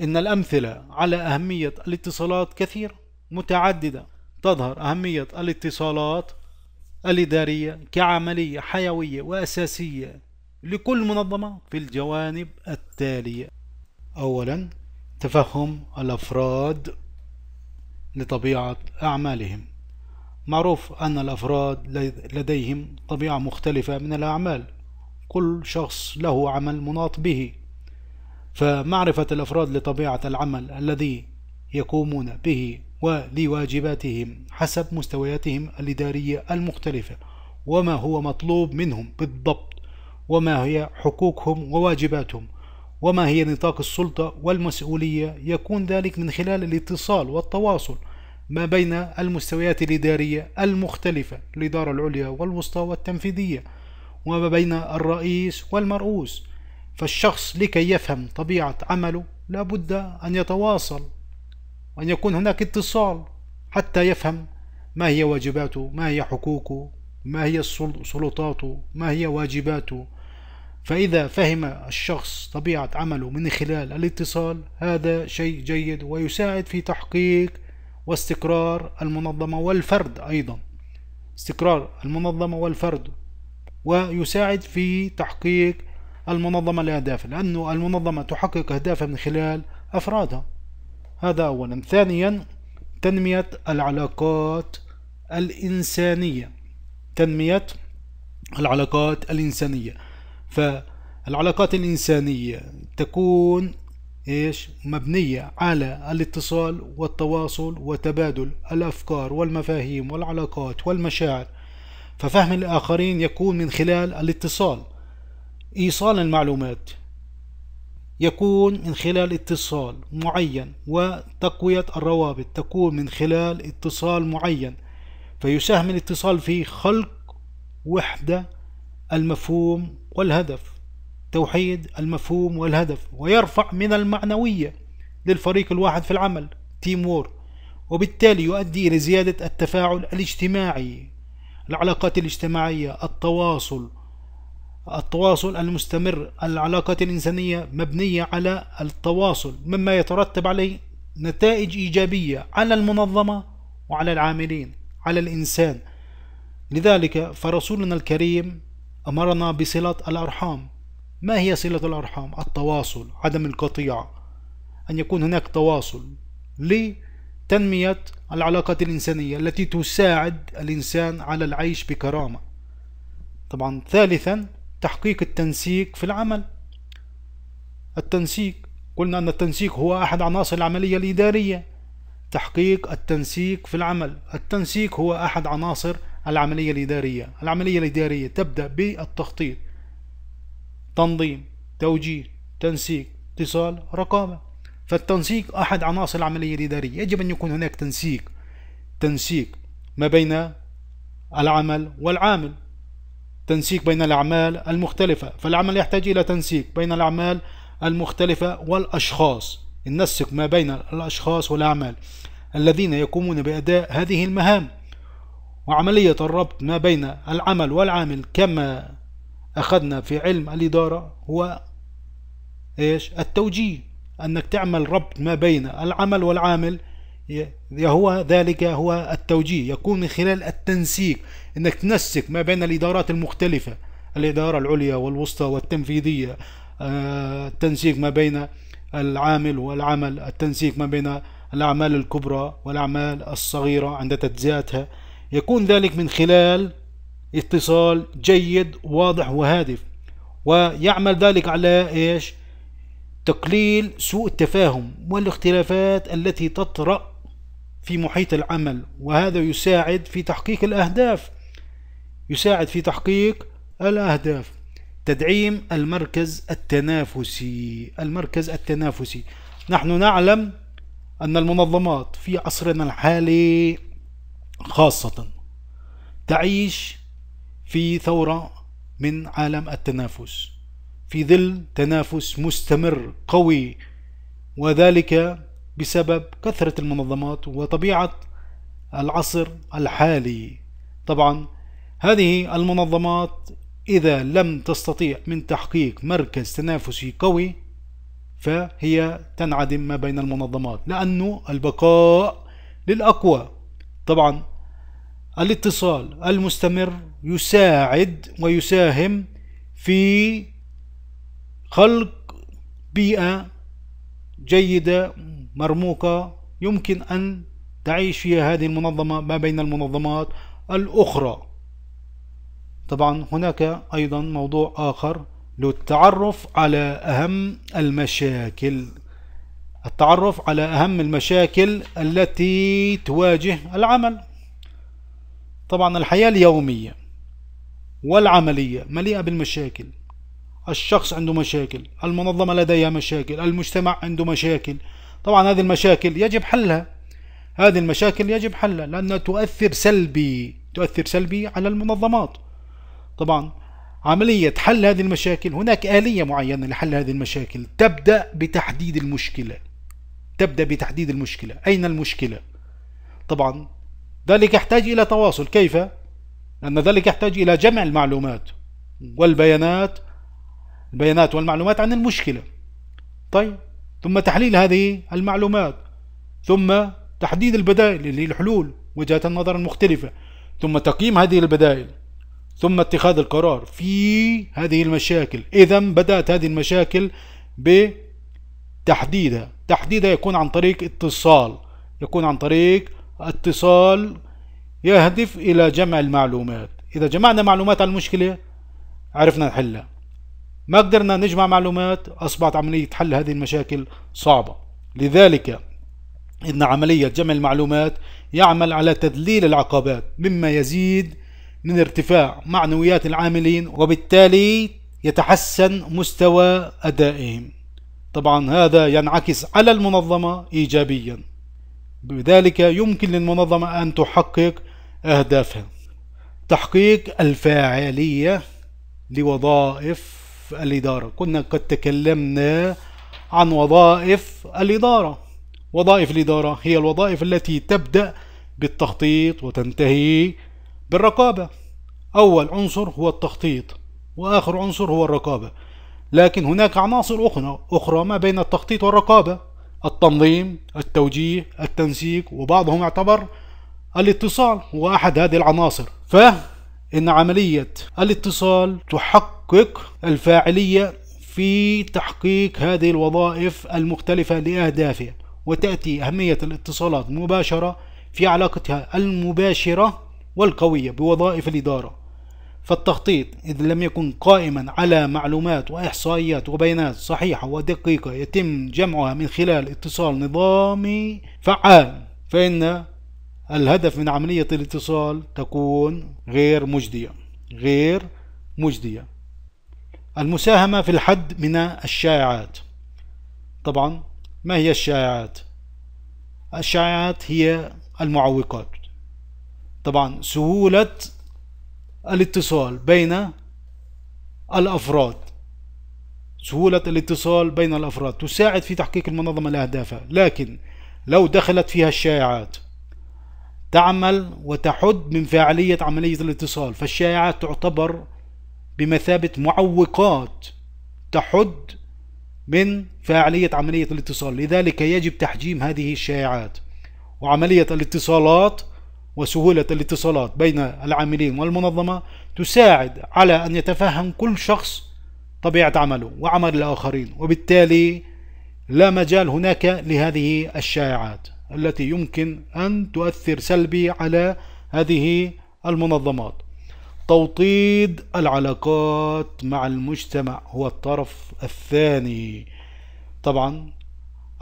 إن الأمثلة على أهمية الاتصالات كثيرة متعددة تظهر أهمية الاتصالات الإدارية كعملية حيوية وأساسية لكل منظمة في الجوانب التالية أولا تفهم الأفراد لطبيعة أعمالهم معروف أن الأفراد لديهم طبيعة مختلفة من الأعمال كل شخص له عمل مناط به فمعرفة الأفراد لطبيعة العمل الذي يقومون به ولواجباتهم حسب مستوياتهم الإدارية المختلفة وما هو مطلوب منهم بالضبط وما هي حقوقهم وواجباتهم وما هي نطاق السلطة والمسؤولية يكون ذلك من خلال الاتصال والتواصل ما بين المستويات الإدارية المختلفة الإدارة العليا والوسطى والتنفيذية وما بين الرئيس والمرؤوس فالشخص لكي يفهم طبيعة عمله لابد أن يتواصل وأن يكون هناك اتصال حتى يفهم ما هي واجباته ما هي حقوقه ما هي سلطاته ما هي واجباته فإذا فهم الشخص طبيعة عمله من خلال الاتصال هذا شيء جيد ويساعد في تحقيق واستقرار المنظمة والفرد أيضا استقرار المنظمة والفرد ويساعد في تحقيق المنظمة لأهدافها لأنه المنظمة تحقق أهدافها من خلال أفرادها هذا أولا ثانيا تنمية العلاقات الإنسانية تنمية العلاقات الإنسانية فالعلاقات الإنسانية تكون إيش مبنية على الاتصال والتواصل وتبادل الأفكار والمفاهيم والعلاقات والمشاعر ففهم الآخرين يكون من خلال الاتصال إيصال المعلومات يكون من خلال اتصال معين وتقوية الروابط تكون من خلال اتصال معين فيساهم الاتصال في خلق وحدة المفهوم والهدف توحيد المفهوم والهدف ويرفع من المعنوية للفريق الواحد في العمل تيم وبالتالي يؤدي إلى زيادة التفاعل الاجتماعي العلاقات الاجتماعية التواصل التواصل المستمر العلاقات الإنسانية مبنية على التواصل مما يترتب عليه نتائج إيجابية على المنظمة وعلى العاملين على الإنسان لذلك فرسولنا الكريم أمرنا بصلة الأرحام ما هي صلة الأرحام؟ التواصل عدم القطيعة أن يكون هناك تواصل لتنمية العلاقات الإنسانية التي تساعد الإنسان على العيش بكرامة طبعا ثالثا تحقيق التنسيق في العمل التنسيق قلنا أن التنسيق هو أحد عناصر العملية الإدارية تحقيق التنسيق في العمل التنسيق هو أحد عناصر العملية الإدارية العملية الإدارية تبدأ بالتخطيط تنظيم توجيه تنسيق اتصال رقابة فالتنسيق أحد عناصر العملية الإدارية يجب أن يكون هناك تنسيق تنسيق ما بين العمل والعامل تنسيق بين الأعمال المختلفة فالعمل يحتاج إلى تنسيق بين الأعمال المختلفة والأشخاص ننسق ما بين الأشخاص والأعمال الذين يقومون بأداء هذه المهام وعملية الربط ما بين العمل والعامل كما أخذنا في علم الإدارة هو إيش التوجيه أنك تعمل ربط ما بين العمل والعامل هو ذلك هو التوجيه يكون من خلال التنسيق انك تنسق ما بين الادارات المختلفه الاداره العليا والوسطى والتنفيذيه التنسيق آه، ما بين العامل والعمل التنسيق ما بين الاعمال الكبرى والاعمال الصغيره عند تجزئتها يكون ذلك من خلال اتصال جيد واضح وهادف ويعمل ذلك على ايش تقليل سوء التفاهم والاختلافات التي تطرأ في محيط العمل وهذا يساعد في تحقيق الأهداف يساعد في تحقيق الأهداف تدعيم المركز التنافسي المركز التنافسي نحن نعلم أن المنظمات في عصرنا الحالي خاصة تعيش في ثورة من عالم التنافس في ظل تنافس مستمر قوي وذلك بسبب كثرة المنظمات وطبيعة العصر الحالي طبعا هذه المنظمات إذا لم تستطيع من تحقيق مركز تنافسي قوي فهي تنعدم ما بين المنظمات لأنه البقاء للأقوى طبعا الاتصال المستمر يساعد ويساهم في خلق بيئة جيدة مرموقة يمكن أن تعيش فيها هذه المنظمة ما بين المنظمات الأخرى طبعا هناك أيضا موضوع آخر للتعرف على أهم المشاكل التعرف على أهم المشاكل التي تواجه العمل طبعا الحياة اليومية والعملية مليئة بالمشاكل الشخص عنده مشاكل المنظمة لديها مشاكل المجتمع عنده مشاكل طبعا هذه المشاكل يجب حلها هذه المشاكل يجب حلها لأنها تؤثر سلبي تؤثر سلبي على المنظمات طبعا عملية حل هذه المشاكل هناك آلية معينة لحل هذه المشاكل تبدأ بتحديد المشكلة تبدأ بتحديد المشكلة أين المشكلة طبعا ذلك يحتاج إلى تواصل كيف؟ لأن ذلك يحتاج إلى جمع المعلومات والبيانات البيانات والمعلومات عن المشكلة طيب ثم تحليل هذه المعلومات ثم تحديد البدائل اللي الحلول وجهات النظر المختلفة ثم تقييم هذه البدائل ثم اتخاذ القرار في هذه المشاكل إذا بدأت هذه المشاكل بتحديدها تحديدها يكون عن طريق اتصال يكون عن طريق اتصال يهدف إلى جمع المعلومات إذا جمعنا معلومات عن المشكلة عرفنا نحلها ما قدرنا نجمع معلومات أصبحت عملية حل هذه المشاكل صعبة لذلك إن عملية جمع المعلومات يعمل على تذليل العقبات مما يزيد من ارتفاع معنويات العاملين وبالتالي يتحسن مستوى أدائهم طبعا هذا ينعكس على المنظمة إيجابيا بذلك يمكن للمنظمة أن تحقق أهدافها تحقيق الفاعلية لوظائف الإدارة كنا قد تكلمنا عن وظائف الإدارة وظائف الإدارة هي الوظائف التي تبدأ بالتخطيط وتنتهي بالرقابة أول عنصر هو التخطيط وآخر عنصر هو الرقابة لكن هناك عناصر أخرى أخرى ما بين التخطيط والرقابة التنظيم التوجيه التنسيق وبعضهم اعتبر الاتصال هو أحد هذه العناصر ف إن عملية الاتصال تحقق الفاعلية في تحقيق هذه الوظائف المختلفة لأهدافها وتأتي أهمية الاتصالات مباشرة في علاقتها المباشرة والقوية بوظائف الإدارة فالتخطيط اذا لم يكن قائما على معلومات وإحصائيات وبيانات صحيحة ودقيقة يتم جمعها من خلال اتصال نظامي فعال فإن الهدف من عملية الاتصال تكون غير مجدية غير مجدية المساهمة في الحد من الشائعات طبعا ما هي الشائعات الشائعات هي المعوقات طبعا سهولة الاتصال بين الأفراد سهولة الاتصال بين الأفراد تساعد في تحقيق المنظمة لأهدافها لكن لو دخلت فيها الشائعات تعمل وتحد من فاعلية عملية الاتصال فالشائعات تعتبر بمثابة معوقات تحد من فاعلية عملية الاتصال لذلك يجب تحجيم هذه الشائعات وعملية الاتصالات وسهولة الاتصالات بين العاملين والمنظمة تساعد على أن يتفهم كل شخص طبيعة عمله وعمل الآخرين وبالتالي لا مجال هناك لهذه الشائعات التي يمكن أن تؤثر سلبي على هذه المنظمات توطيد العلاقات مع المجتمع هو الطرف الثاني طبعا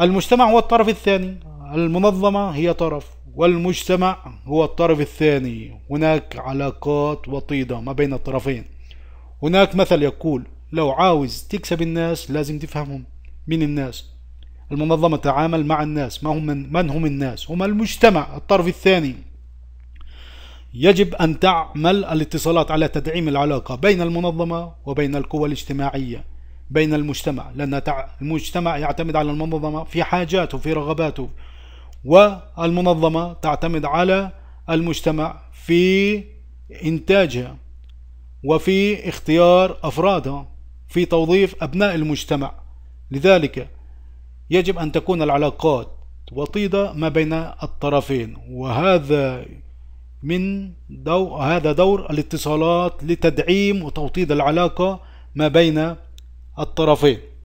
المجتمع هو الطرف الثاني المنظمة هي طرف والمجتمع هو الطرف الثاني هناك علاقات وطيدة ما بين الطرفين هناك مثل يقول لو عاوز تكسب الناس لازم تفهمهم مين الناس المنظمة تتعامل مع الناس ما هم من, من هم الناس هم المجتمع الطرف الثاني يجب أن تعمل الاتصالات على تدعيم العلاقة بين المنظمة وبين القوى الاجتماعية بين المجتمع لأن المجتمع يعتمد على المنظمة في حاجاته في رغباته والمنظمة تعتمد على المجتمع في إنتاجها وفي اختيار أفرادها في توظيف أبناء المجتمع لذلك يجب أن تكون العلاقات وطيدة ما بين الطرفين وهذا من دو هذا دور الاتصالات لتدعيم وتوطيد العلاقة ما بين الطرفين